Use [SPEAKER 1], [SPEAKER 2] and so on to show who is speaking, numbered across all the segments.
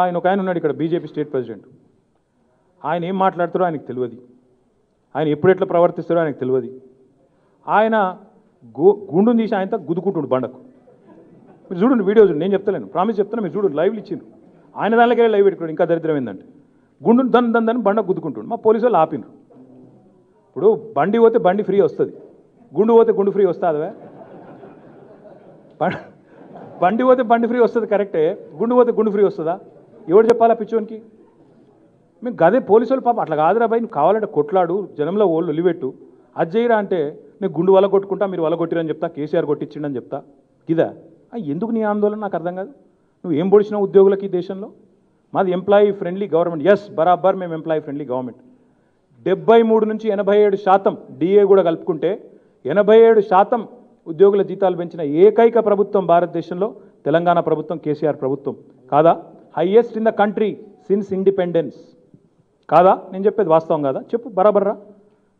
[SPEAKER 1] ఆయన ఒక ఆయన ఉన్నాడు ఇక్కడ బీజేపీ స్టేట్ ప్రెసిడెంట్ ఆయన ఏం మాట్లాడుతారో ఆయనకు తెలియదు ఆయన ఎప్పుడు ఎట్లా ప్రవర్తిస్తారో ఆయనకు తెలియదు ఆయన గో గుండు తీసి ఆయనతో గుద్దుకుంటుండు బండకు మీరు చూడండి వీడియో చూడండి నేను చెప్తలేను ప్రామిస్ చెప్తాను మీరు చూడండి లైవ్లు ఇచ్చిండు ఆయన దానికే లైవ్ పెట్టుకోండి ఇంకా దరిద్రం ఏంటంటే గుండును దన్ దన్ దాన్ని బండ గుద్దుకుంటుండు మా పోలీసు వాళ్ళు ఇప్పుడు బండి పోతే బండి ఫ్రీ వస్తుంది గుండు పోతే గుండు ఫ్రీ వస్తుందివే బండి పోతే బండి ఫ్రీ వస్తుంది కరెక్టే గుండు పోతే గుండు ఫ్రీ వస్తుందా ఎవడు చెప్పాలా పిచ్చోనికి మేము గదే పోలీసు వాళ్ళు పాప అట్లా కాదురా బాయ్ నువ్వు కావాలంటే కొట్లాడు జనంలో ఓళ్ళు ఒలివెట్టు అది చేయరా అంటే నేను గుండు వల్ల కొట్టుకుంటా మీరు వల్ల కొట్టిరని చెప్తా కేసీఆర్ అని చెప్తా ఇదా ఎందుకు నీ ఆందోళన నాకు అర్థం కాదు నువ్వు ఏం పొడిచిన ఉద్యోగులకి ఈ దేశంలో మాది ఎంప్లాయీ ఫ్రెండ్లీ గవర్నమెంట్ ఎస్ బరాబర్ మేము ఎంప్లాయీ ఫ్రెండ్లీ గవర్నమెంట్ డెబ్బై మూడు నుంచి ఎనభై ఏడు శాతం డిఏ కూడా కలుపుకుంటే ఎనభై ఏడు శాతం ఉద్యోగుల జీతాలు పెంచిన ఏకైక ప్రభుత్వం భారతదేశంలో తెలంగాణ ప్రభుత్వం కేసీఆర్ ప్రభుత్వం కాదా highest in the country since independence కాదా నేను చెప్పేది వాస్తవం కాదా చెప్పు బరాబర్రా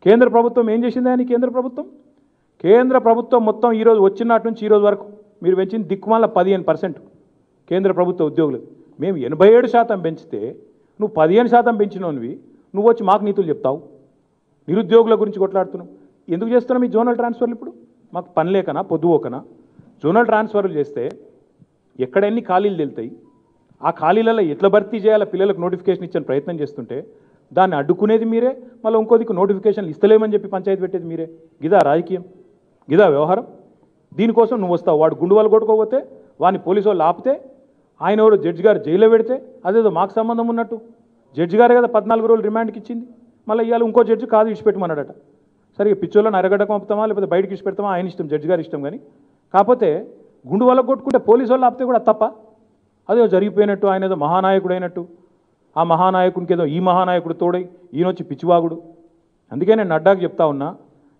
[SPEAKER 1] కేంద్ర ప్రభుత్వం ఏం చేసింది అని కేంద్ర ప్రభుత్వం కేంద్ర ప్రభుత్వం మొత్తం ఈరోజు వచ్చినట్టు నుంచి ఈరోజు వరకు మీరు పెంచిన దిక్కుమాల పదిహేను పర్సెంట్ కేంద్ర ప్రభుత్వ ఉద్యోగులు మేము ఎనభై ఏడు శాతం పెంచితే నువ్వు పదిహేను శాతం పెంచినవి నువ్వు వచ్చి మాకు నీతులు చెప్తావు నిరుద్యోగుల గురించి కొట్లాడుతున్నావు ఎందుకు చేస్తున్నావు ఈ జోనల్ ట్రాన్స్ఫర్లు ఇప్పుడు మాకు పని లేకనా పొద్దుపోకనా జోనల్ ట్రాన్స్ఫర్లు చేస్తే ఎక్కడన్ని ఖాళీలు తెలుతాయి ఆ ఖాళీలలో ఎట్లా భర్తీ చేయాలో పిల్లలకు నోటిఫికేషన్ ఇచ్చే ప్రయత్నం చేస్తుంటే దాన్ని అడ్డుకునేది మీరే మళ్ళీ ఇంకోదికి నోటిఫికేషన్లు ఇస్తలేమని చెప్పి పంచాయతీ పెట్టేది మీరే గిదా రాజకీయం గిదా వ్యవహారం దీనికోసం నువ్వు వస్తావు వాడు గుండు వాళ్ళు కొట్టుకోపోతే వాడిని పోలీసు వాళ్ళు ఆపితే ఆయన ఎవరు జడ్జి గారు జైల్లో పెడితే అదేదో మాకు సంబంధం ఉన్నట్టు జడ్జి గారే కదా పద్నాలుగు రోజులు రిమాండ్కి ఇచ్చింది మళ్ళీ ఇవాళ ఇంకో జడ్జి కాదు ఇచ్చిపెట్టమన్నాడట సరే పిచ్చోళ్ళని అరగడ్డకు పంపుతామా లేకపోతే బయటకి పెడతామా ఆయన ఇష్టం జడ్జి గారు ఇష్టం కానీ కాకపోతే గుండు వాళ్ళకు కొట్టుకుంటే పోలీసు వాళ్ళు ఆపితే కూడా తప్ప అదేదో జరిగిపోయినట్టు ఆయన ఏదో మహానాయకుడైనట్టు ఆ మహానాయకునికి ఏదో ఈ మహానాయకుడు తోడై ఈయనొచ్చి పిచ్చివాగుడు అందుకే నేను నడ్డాకు చెప్తా ఉన్నా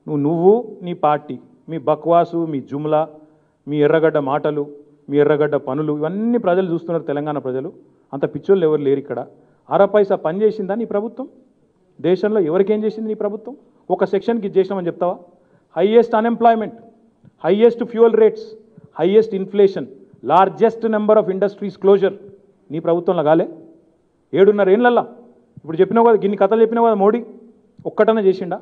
[SPEAKER 1] నువ్వు నువ్వు నీ పార్టీ మీ బక్వాసు మీ జుమ్లా మీ ఎర్రగడ్డ మాటలు మీ ఎర్రగడ్డ పనులు ఇవన్నీ ప్రజలు చూస్తున్నారు తెలంగాణ ప్రజలు అంత పిచ్చోళ్ళు ఎవరు లేరు ఇక్కడ అర పైసా పని చేసిందా నీ ప్రభుత్వం దేశంలో ఎవరికేం చేసింది నీ ప్రభుత్వం ఒక సెక్షన్కి చేసినామని చెప్తావా highest unemployment highest fuel rates highest inflation largest number of industries closure నీ ప్రభుత్వంలో కాలే ఏడున్నర ఏళ్ళల్లా ఇప్పుడు చెప్పినావు కదా గిన్ని కథలు చెప్పినావు కదా మోడీ ఒక్కటనే చేసిండా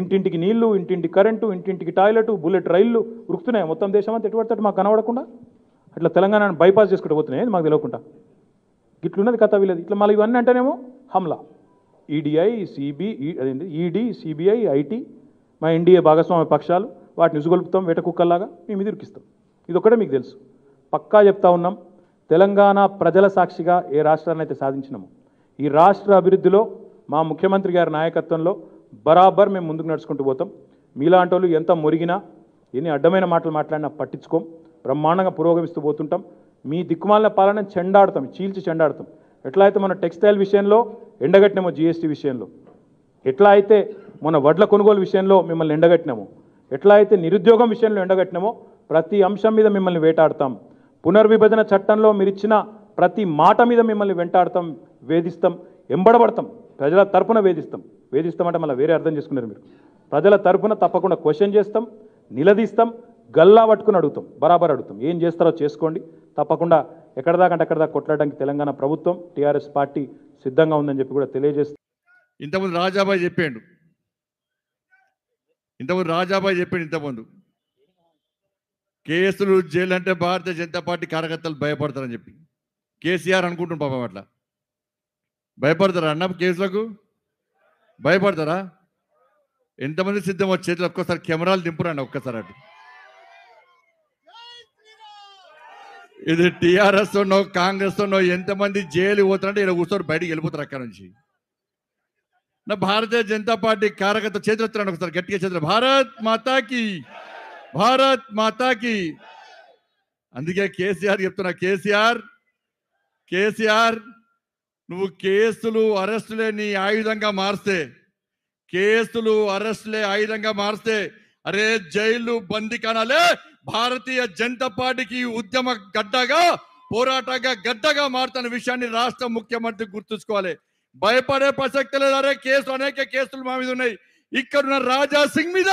[SPEAKER 1] ఇంటింటికి నీళ్లు ఇంటింటి కరెంటు ఇంటింటికి టాయిలెట్ బుల్లెట్ రైళ్లు ఉరుకుతున్నాయి మొత్తం దేశం అంతా ఎటుపడతాడు మాకు కనబడకుండా అట్లా తెలంగాణను బైపాస్ చేసుకుంటూ పోతున్నాయి మాకు తెలియకుండా ఇట్లున్నది కథ వీళ్ళది ఇట్లా మళ్ళీ ఇవన్నీ అంటేనేమో హమ్లా ఈడీఐ సిబి అదేంటి ఈడీ సిబిఐ ఐటీ మా ఎన్డీఏ భాగస్వామ్య పక్షాలు వాటిని ఉసుగొలుపుతాం వెటకుక్కల్లాగా మేము ఇది ఉరికిస్తాం ఇదొక్కటే మీకు తెలుసు పక్కా చెప్తా ఉన్నాం తెలంగాణ ప్రజల సాక్షిగా ఏ రాష్ట్రాన్ని అయితే సాధించినాము ఈ రాష్ట్ర అభివృద్ధిలో మా ముఖ్యమంత్రి గారి నాయకత్వంలో బరాబర్ మేము ముందుకు నడుచుకుంటూ పోతాం మీలాంటి ఎంత మురిగినా ఎన్ని అడ్డమైన మాటలు మాట్లాడినా పట్టించుకోం బ్రహ్మాండంగా పురోగమిస్తూ పోతుంటాం మీ దిక్కుమాలిన పాలన చెండాడతాం చీల్చి చెండాడతాం ఎట్లా అయితే మన టెక్స్టైల్ విషయంలో ఎండగట్టినామో జీఎస్టీ విషయంలో ఎట్లా అయితే మన వడ్ల కొనుగోలు విషయంలో మిమ్మల్ని ఎండగట్టినాము ఎట్లా అయితే నిరుద్యోగం విషయంలో ఎండగట్టినామో ప్రతి అంశం మీద మిమ్మల్ని వేటాడతాం పునర్విభజన చట్టంలో మీరు ఇచ్చిన ప్రతి మాట మీద మిమ్మల్ని వెంటాడతాం వేధిస్తాం ఎంబడబడతాం ప్రజల తరపున వేధిస్తాం వేధిస్తాం అంటే మళ్ళీ వేరే అర్థం చేసుకున్నారు మీరు ప్రజల తరపున తప్పకుండా క్వశ్చన్ చేస్తాం నిలదీస్తాం గల్లా పట్టుకుని అడుగుతాం బరాబర్ అడుగుతాం ఏం చేస్తారో చేసుకోండి తప్పకుండా ఎక్కడ దాకా అంటే అక్కడ కొట్లాడడానికి తెలంగాణ ప్రభుత్వం టీఆర్ఎస్ పార్టీ సిద్ధంగా ఉందని చెప్పి కూడా తెలియజేస్తాం
[SPEAKER 2] ఇంతకుముందు రాజాబాయ్ చెప్పాడు ఇంతకుముందు రాజాబాయ్ చెప్పాడు ఇంతకుముందు కేసులు జైలు అంటే భారతీయ జనతా పార్టీ కార్యకర్తలు భయపడతారని చెప్పి కేసీఆర్ అనుకుంటున్నాం పాపం అట్లా భయపడతారా అన్న కేసులకు భయపడతారా ఎంతమంది సిద్ధం వచ్చేట్లు ఒక్కసారి కెమెరాలు దింపురండి ఒక్కసారి అటు ఇది కాంగ్రెస్ కాంగ్రెస్తోనో ఎంతమంది జైలు పోతారంటే ఇలా కూర్చొని బయటికి వెళ్ళిపోతారు అక్కడ నుంచి నా భారతీయ జనతా పార్టీ కార్యకర్త చేతులు వస్తారండి ఒకసారి గట్టిగా చేతులు భారత్ మాతాకి భారత్ మాతాకి అందుకే కేసీఆర్ చెప్తున్నా కేసీఆర్ కేసీఆర్ నువ్వు కేసులు అరెస్టులే నీ ఆయుధంగా మారిస్తే కేసులు అరెస్టులే ఆయుధంగా మారిస్తే అరే జైలు బందికానాలే భారతీయ జనతా పార్టీకి ఉద్యమ గడ్డగా పోరాటంగా గడ్డగా మారుతున్న విషయాన్ని రాష్ట్ర ముఖ్యమంత్రి గుర్తుంచుకోవాలి భయపడే ప్రసక్తి లేదు అరే కేసు అనేక కేసులు మా మీద ఉన్నాయి ఇక్కడున్న రాజా సింగ్ మీద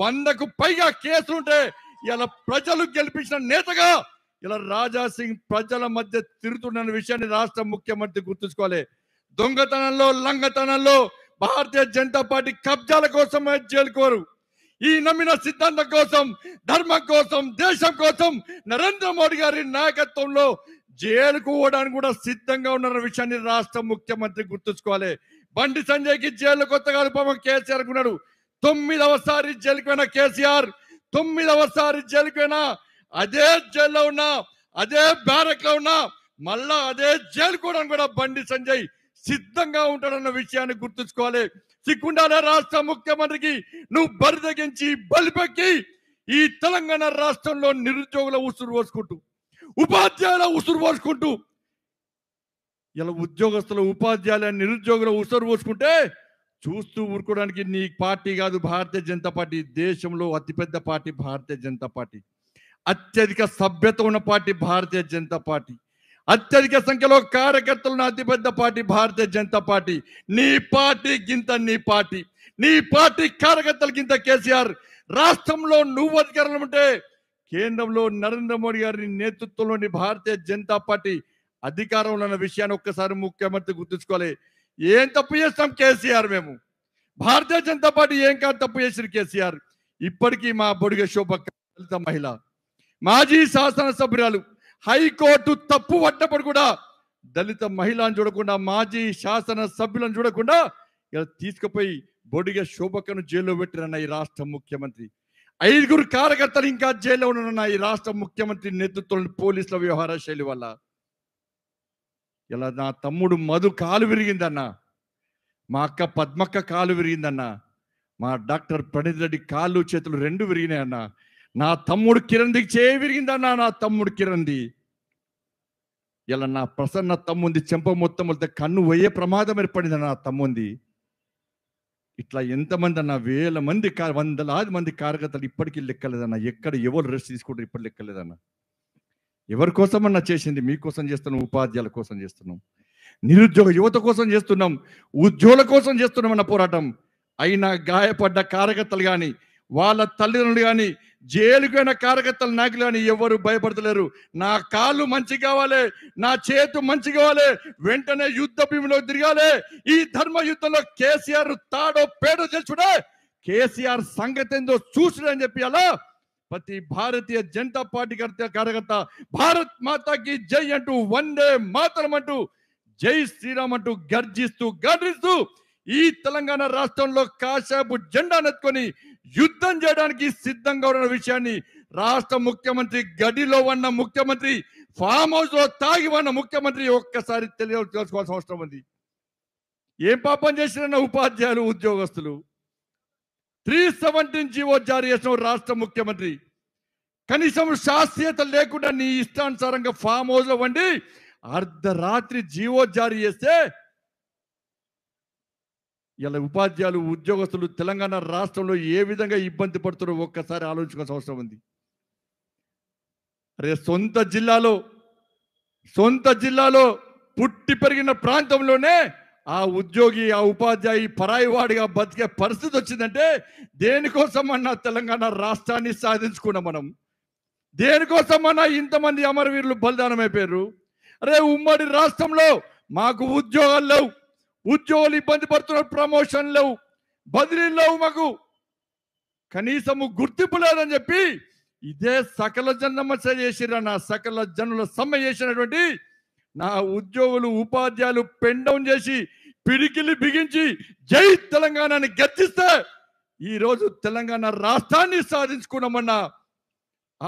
[SPEAKER 2] వందకు పైగా కేసులుంటే ఇలా ప్రజలు గెలిపించిన నేతగా ఇలా రాజా సింగ్ ప్రజల మధ్య తిరుగుతున్న విషయాన్ని రాష్ట్ర ముఖ్యమంత్రి గుర్తుంచుకోవాలి దొంగతనంలో లంగతనంలో భారతీయ జనతా పార్టీ కబ్జాల కోసమే జైలుకోరు ఈ నమ్మిన సిద్ధాంతం కోసం ధర్మం కోసం దేశం కోసం నరేంద్ర మోడీ గారి నాయకత్వంలో జైలుకోవడానికి కూడా సిద్ధంగా ఉన్న విషయాన్ని రాష్ట్ర ముఖ్యమంత్రి గుర్తుంచుకోవాలి బండి సంజయ్కి జైలు కొత్తగా కేసీఆర్ అనుకున్నాడు తొమ్మిదవసారి జైలుకైన కేసీఆర్ తొమ్మిదవసారి జైలుకైన అదే జైల్లో ఉన్నా అదే బ్యారక్ లో ఉన్నా మళ్ళా అదే జైలు కూడా కూడా బండి సంజయ్ సిద్ధంగా ఉంటాడన్న విషయాన్ని గుర్తుంచుకోవాలి సిక్కుండాలే రాష్ట్ర ముఖ్యమంత్రికి నువ్వు బరిదగించి బలిపెక్కి ఈ తెలంగాణ రాష్ట్రంలో నిరుద్యోగుల ఉసురు పోసుకుంటూ ఉపాధ్యాయుల ఉసురు పోసుకుంటూ ఇలా ఉద్యోగస్తుల ఉపాధ్యాయుల నిరుద్యోగుల ఉసురు పోసుకుంటే చూస్తూ ఊరుకోవడానికి నీ పార్టీ కాదు భారతీయ జనతా పార్టీ దేశంలో అతిపెద్ద పార్టీ భారతీయ జనతా పార్టీ అత్యధిక సభ్యత ఉన్న పార్టీ భారతీయ జనతా పార్టీ అత్యధిక సంఖ్యలో కార్యకర్తలు ఉన్న అతిపెద్ద పార్టీ భారతీయ జనతా పార్టీ నీ పార్టీ గింత నీ పార్టీ నీ పార్టీ కార్యకర్తల గింత కేసీఆర్ రాష్ట్రంలో నువ్వు అధికారంలో ఉంటే కేంద్రంలో నరేంద్ర మోడీ గారి నేతృత్వంలోని భారతీయ జనతా పార్టీ అధికారంలో ఉన్న విషయాన్ని ఒక్కసారి ముఖ్యమంత్రి గుర్తుంచుకోవాలి ఏం తప్పు చేస్తాం కేసీఆర్ మేము భారతీయ జనతా పార్టీ ఏం కాదు తప్పు చేసిన కేసీఆర్ ఇప్పటికీ మా బొడిగ శోభ దళిత మహిళ మాజీ శాసనసభ్యురాలు హైకోర్టు తప్పు పట్టినప్పుడు కూడా దళిత మహిళను చూడకుండా మాజీ శాసనసభ్యులను చూడకుండా ఇలా తీసుకుపోయి బొడిగ శోభకను జైల్లో పెట్టినన్న ఈ రాష్ట్ర ముఖ్యమంత్రి ఐదుగురు కార్యకర్తలు ఇంకా జైల్లో ఉన్న ఈ రాష్ట్ర ముఖ్యమంత్రి నేతృత్వంలో పోలీసుల వ్యవహార శైలి వల్ల ఇలా నా తమ్ముడు మధు కాలు విరిగిందన్న మా అక్క పద్మక్క కాలు విరిగిందన్న మా డాక్టర్ రెడ్డి కాళ్ళు చేతులు రెండు విరిగినాయన్న నా తమ్ముడు కిరందికి చేయి విరిగిందన్న నా తమ్ముడు కిరణ్ది ఇలా నా ప్రసన్న తమ్ముంది చెంప మొత్తం వెళ్తే కన్ను వయ్యే ప్రమాదం ఏర్పడింది నా తమ్ముంది ఇట్లా ఎంతమంది అన్న వేల మంది వందలాది మంది కార్యకర్తలు ఇప్పటికీ లెక్కలేదన్న ఎక్కడ ఎవరు రెస్ట్ తీసుకుంటారు ఇప్పుడు లెక్కలేదన్నా ఎవరి కోసమన్నా చేసింది మీకోసం చేస్తున్నాం ఉపాధ్యాయుల కోసం చేస్తున్నాం నిరుద్యోగ యువత కోసం చేస్తున్నాం ఉద్యోగుల కోసం చేస్తున్నాం అన్న పోరాటం అయినా గాయపడ్డ కార్యకర్తలు కానీ వాళ్ళ తల్లిదండ్రులు కానీ జైలుకైన కార్యకర్తల నాకులు కానీ ఎవరు భయపడతలేరు నా కాళ్ళు మంచి కావాలి నా చేతు మంచి కావాలి వెంటనే యుద్ధ భీమిలో తిరగాలి ఈ ధర్మ యుద్ధంలో కేసీఆర్ తాడో పేడో తెలుసుడే కేసీఆర్ సంగతి ఏందో చూసుడని చెప్పి అలా ప్రతి భారతీయ జనతా పార్టీ కార్యకర్త భారత్ మాతాకి జై అంటూ వందే మాతరం అంటూ జై శ్రీరామ్ అంటూ గర్జిస్తూ గర్జిస్తూ ఈ తెలంగాణ రాష్ట్రంలో కాశాపు జెండా నెత్తుకొని యుద్ధం చేయడానికి సిద్ధంగా ఉన్న విషయాన్ని రాష్ట్ర ముఖ్యమంత్రి గడిలో ఉన్న ముఖ్యమంత్రి ఫామ్ హౌస్ లో తాగి ఉన్న ముఖ్యమంత్రి ఒక్కసారి తెలుసుకోవాల్సిన అవసరం ఉంది ఏం పాపం చేసిన ఉపాధ్యాయులు ఉద్యోగస్తులు త్రీ సెవెంటీన్ జీవో జారీ చేసిన రాష్ట్ర ముఖ్యమంత్రి కనీసం శాస్త్రీయత లేకుండా నీ ఇష్టానుసారంగా ఫామ్ హౌస్లో వండి అర్ధరాత్రి జీవో జారీ చేస్తే ఇలా ఉపాధ్యాయులు ఉద్యోగస్తులు తెలంగాణ రాష్ట్రంలో ఏ విధంగా ఇబ్బంది పడుతున్నారో ఒక్కసారి ఆలోచించుకోవాల్సిన అవసరం ఉంది అరే సొంత జిల్లాలో సొంత జిల్లాలో పుట్టి పెరిగిన ప్రాంతంలోనే ఆ ఉద్యోగి ఆ ఉపాధ్యాయి పరాయివాడిగా బతికే పరిస్థితి వచ్చిందంటే దేనికోసం అన్న తెలంగాణ రాష్ట్రాన్ని సాధించుకున్నాం మనం దేనికోసం మన ఇంతమంది అమరవీరులు బలిదానం అయిపోయారు అరే ఉమ్మడి రాష్ట్రంలో మాకు ఉద్యోగాలు లేవు ఉద్యోగులు ఇబ్బంది పడుతున్నారు ప్రమోషన్ లేవు బదిలీలు లేవు మాకు కనీసము గుర్తింపు లేదని చెప్పి ఇదే సకల జన్మ చేసిరా నా సకల జనుల సమ్మె చేసినటువంటి నా ఉద్యోగులు ఉపాధ్యాయులు పెండౌన్ చేసి పిడికిలి బిగించి జై తెలంగాణని గర్తిస్తే ఈరోజు తెలంగాణ రాష్ట్రాన్ని సాధించుకున్నామన్నా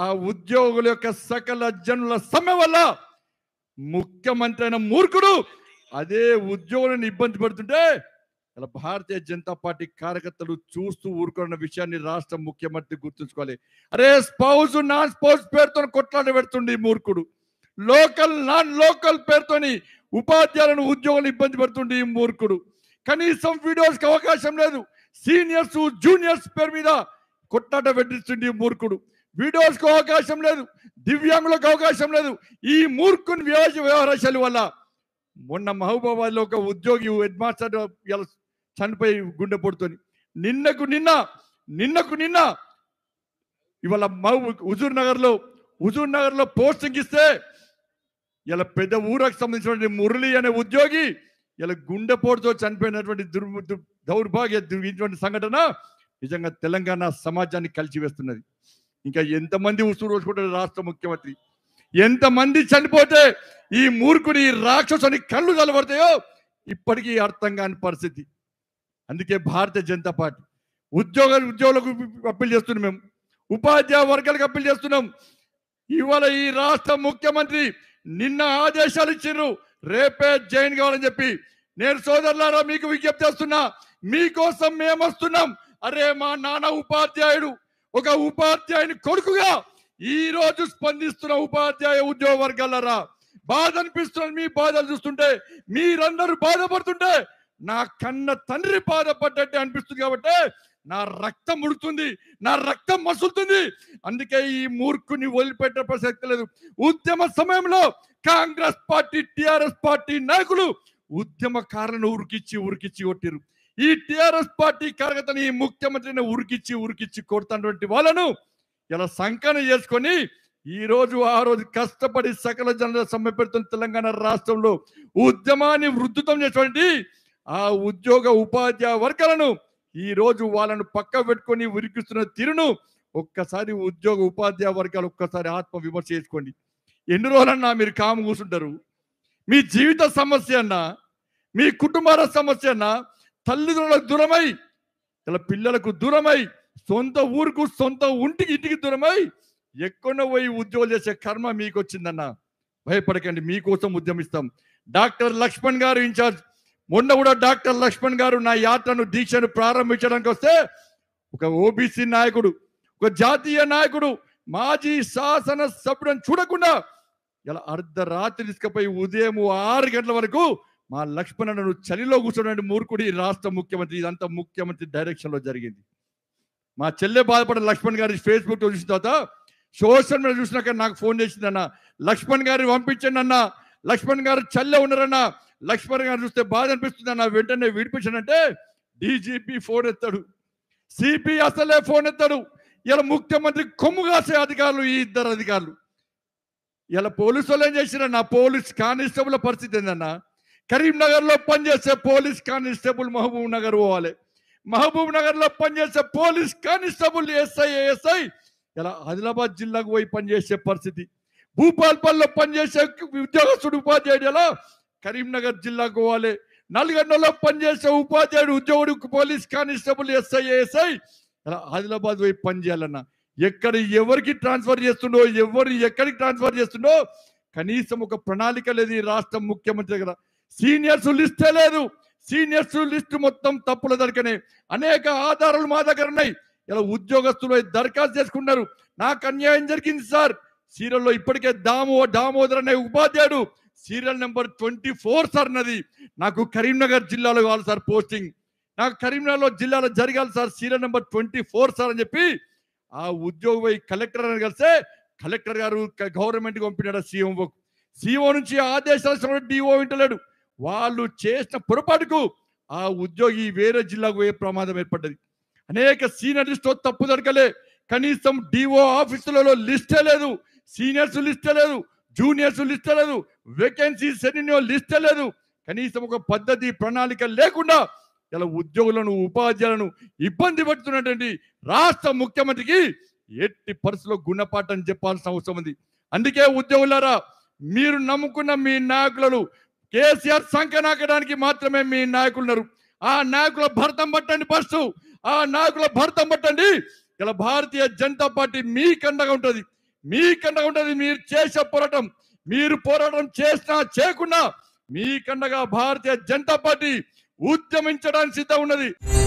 [SPEAKER 2] ఆ ఉద్యోగుల యొక్క సకల జనుల సమ్మె వల్ల ముఖ్యమంత్రి అయిన మూర్ఖుడు అదే ఉద్యోగులను ఇబ్బంది పడుతుంటే ఇలా భారతీయ జనతా పార్టీ కార్యకర్తలు చూస్తూ ఊరుకున్న విషయాన్ని రాష్ట్ర ముఖ్యమంత్రి గుర్తుంచుకోవాలి అరే స్పౌజ్ నాన్ స్పౌజ్ పేరుతో కొట్లాట ఈ మూర్ఖుడు లోకల్ నాన్ లోకల్ పేరుతోని ఉపాధ్యాయులను ఉద్యోగులు ఇబ్బంది పెడుతుండే ఈ మూర్ఖుడు కనీసం వీడియోస్కి అవకాశం లేదు సీనియర్స్ జూనియర్స్ పేరు మీద కొట్లాట పెట్టిస్తుండే మూర్ఖుడు వీడియోస్కు అవకాశం లేదు దివ్యాంగులకు అవకాశం లేదు ఈ మూర్ఖుని వ్యవహ వ్యవహారాశాల వల్ల మొన్న మహబూబాబాద్లో ఒక ఉద్యోగి హెడ్ మాస్టర్ చనిపోయి గుండె పొడుతుంది నిన్నకు నిన్న నిన్నకు నిన్న ఇవాళ మహబూ హుజూర్ నగర్లో హుజూర్ నగర్లో పోస్టింగ్ ఇస్తే ఇలా పెద్ద ఊరకు సంబంధించినటువంటి మురళి అనే ఉద్యోగి ఇలా గుండెపోటుతో చనిపోయినటువంటి దుర్ దౌర్భాగ్య సంఘటన నిజంగా తెలంగాణ సమాజాన్ని వేస్తున్నది ఇంకా ఎంతమంది ఉసురు రోజుకుంటారు రాష్ట్ర ముఖ్యమంత్రి ఎంతమంది చనిపోతే ఈ మూర్ఖుని రాక్షసుని కళ్ళు కలబడతాయో ఇప్పటికీ అర్థం కాని పరిస్థితి అందుకే భారతీయ జనతా పార్టీ ఉద్యోగ ఉద్యోగులకు అప్పీల్ చేస్తున్నాం మేము ఉపాధ్యాయ వర్గాలకు అప్పీల్ చేస్తున్నాం ఇవాళ ఈ రాష్ట్ర ముఖ్యమంత్రి నిన్న ఆదేశాలు ఇచ్చిర్రు రేపే జైన్ కావాలని చెప్పి నేను సోదరులారా మీకు విజ్ఞప్తి చేస్తున్నా మీకోసం మేము వస్తున్నాం అరే మా నాన్న ఉపాధ్యాయుడు ఒక ఉపాధ్యాయుని కొడుకుగా ఈ రోజు స్పందిస్తున్న ఉపాధ్యాయ ఉద్యోగ వర్గాలరా బాధ అనిపిస్తున్న మీ బాధలు చూస్తుంటే మీరందరూ బాధపడుతుంటే నా కన్న తండ్రి బాధపడ్డట్టే అనిపిస్తుంది కాబట్టి నా రక్తం ఉడుతుంది నా రక్తం మసులుతుంది అందుకే ఈ మూర్ఖుని వదిలిపెట్టే ప్రసక్తి లేదు ఉద్యమ సమయంలో కాంగ్రెస్ పార్టీ టిఆర్ఎస్ పార్టీ నాయకులు ఉద్యమ కారణం ఉరికిచ్చి ఉరికిచ్చి కొట్టిరు ఈ టిఆర్ఎస్ పార్టీ కార్యకర్తని ఈ ముఖ్యమంత్రిని ఉరికిచ్చి ఉరికిచ్చి కొడుతున్నటువంటి వాళ్ళను ఇలా సంకలనం చేసుకొని ఈ రోజు ఆ రోజు కష్టపడి సకల జనర సమ్మె పెడుతున్న తెలంగాణ రాష్ట్రంలో ఉద్యమాన్ని వృద్ధుతం చేసినటువంటి ఆ ఉద్యోగ ఉపాధ్యాయ వర్గాలను ఈ రోజు వాళ్ళను పక్క పెట్టుకొని ఉరికిస్తున్న తీరును ఒక్కసారి ఉద్యోగ ఉపాధ్యాయ వర్గాలు ఒక్కసారి ఆత్మ విమర్శ చేసుకోండి ఎన్ని రోజులన్నా మీరు కాము కూర్చుంటారు మీ జీవిత సమస్య అన్నా మీ కుటుంబాల సమస్య అన్నా తల్లిదండ్రులకు దూరమై ఇలా పిల్లలకు దూరమై సొంత ఊరుకు సొంత ఉంటికి ఇంటికి దూరమై ఎక్కడ పోయి ఉద్యోగం చేసే కర్మ మీకు వచ్చిందన్న భయపడకండి మీకోసం ఉద్యమిస్తాం డాక్టర్ లక్ష్మణ్ గారు ఇన్ఛార్జ్ మొన్న కూడా డాక్టర్ లక్ష్మణ్ గారు నా యాత్రను దీక్షను ప్రారంభించడానికి వస్తే ఒక ఓబీసీ నాయకుడు ఒక జాతీయ నాయకుడు మాజీ శాసన సభ్యులను చూడకుండా ఇలా అర్ధరాత్రి తీసుకుపోయి ఉదయం ఆరు గంటల వరకు మా లక్ష్మణను చలిలో కూర్చోడానికి మూర్ఖుడి రాష్ట్ర ముఖ్యమంత్రి ఇదంతా ముఖ్యమంత్రి డైరెక్షన్లో జరిగింది మా చెల్లె బాధపడిన లక్ష్మణ్ గారి ఫేస్బుక్ చూసిన తర్వాత సోషల్ మీడియా చూసినాక నాకు ఫోన్ చేసిందన్న లక్ష్మణ్ గారిని పంపించండి అన్న లక్ష్మణ్ గారు చల్లె ఉన్నారన్న లక్ష్మణ్ గారు చూస్తే బాధ అనిపిస్తుంది అన్న వెంటనే విడిపించానంటే డీజీపీ ఫోన్ ఎత్తాడు సిపి అసలే ఫోన్ ఎత్తాడు ఇలా ముఖ్యమంత్రి కొమ్ము కాసే అధికారులు ఈ ఇద్దరు అధికారులు ఇలా పోలీసు వాళ్ళు ఏం చేసిరన్న పోలీస్ కానిస్టేబుల్ పరిస్థితి ఏందన్నా కరీంనగర్లో పనిచేసే పోలీస్ కానిస్టేబుల్ మహబూబ్ నగర్ పోవాలి మహబూబ్ లో పనిచేసే పోలీస్ కానిస్టేబుల్ ఎస్ఐ ఎస్ఐ ఇలా ఆదిలాబాద్ జిల్లాకు పోయి పనిచేసే పరిస్థితి భూపాల్పల్లో పనిచేసే ఉద్యోగస్తుడు ఉపాధ్యాయుడు ఎలా కరీంనగర్ జిల్లాకు పోవాలి నల్గొండలో పనిచేసే ఉపాధ్యాయుడు ఉద్యోగుడు పోలీస్ కానిస్టేబుల్ ఎస్ఐ ఎస్ఐ ఇలా ఆదిలాబాద్ పోయి పనిచేయాలన్నా ఎక్కడ ఎవరికి ట్రాన్స్ఫర్ చేస్తుండో ఎవరు ఎక్కడికి ట్రాన్స్ఫర్ చేస్తుండో కనీసం ఒక ప్రణాళిక లేదు రాష్ట్రం ముఖ్యమంత్రి కదా సీనియర్స్ లిస్టే లేదు సీనియర్స్ లిస్ట్ మొత్తం తప్పుల దొరికినాయి అనేక ఆధారాలు మా దగ్గర ఉన్నాయి ఇలా ఉద్యోగస్తులు దరఖాస్తు చేసుకున్నారు నాకు అన్యాయం జరిగింది సార్ సీరియల్లో ఇప్పటికే దామో దామోదర్ అనే ఉపాధ్యాయుడు serial number twenty four sir నది నాకు కరీంనగర్ జిల్లాలో కావాలి సార్ పోస్టింగ్ నాకు కరీంనగర్లో జిల్లాలో జరగాలి sir serial number twenty four sir అని చెప్పి ఆ ఉద్యోగ కలెక్టర్ అని కలిస్తే కలెక్టర్ గారు గవర్నమెంట్కి పంపినాడు సీఎంఓ సీఎంఓ నుంచి ఆదేశాలు డిఓ వింటలేడు వాళ్ళు చేసిన పొరపాటుకు ఆ ఉద్యోగి వేరే జిల్లాకు పోయే ప్రమాదం ఏర్పడ్డది అనేక సీనియర్ లిస్ట్ తప్పు దొరకలే కనీసం డిఓ ఆఫీసులలో లిస్టే లేదు సీనియర్స్ లిస్టే లేదు జూనియర్స్ లిస్టే లేదు వేకెన్సీ సెన్యో లిస్టే లేదు కనీసం ఒక పద్ధతి ప్రణాళిక లేకుండా ఇలా ఉద్యోగులను ఉపాధ్యాయులను ఇబ్బంది పడుతున్నటువంటి రాష్ట్ర ముఖ్యమంత్రికి ఎట్టి పరిస్థితుల్లో గుణపాఠం చెప్పాల్సిన అవసరం ఉంది అందుకే ఉద్యోగులారా మీరు నమ్ముకున్న మీ నాయకులను కేసీఆర్ సంకనాకడానికి మాత్రమే మీ నాయకులు ఉన్నారు ఆ నాయకుల భర్తం పట్టండి ఫస్ట్ ఆ నాయకుల భర్తం పట్టండి ఇలా భారతీయ జనతా పార్టీ మీ కండగా ఉంటుంది మీ కండగా ఉంటుంది మీరు చేసే పోరాటం మీరు పోరాటం చేసినా చేయకుండా మీ కండగా భారతీయ జనతా పార్టీ ఉద్యమించడానికి సిద్ధం ఉన్నది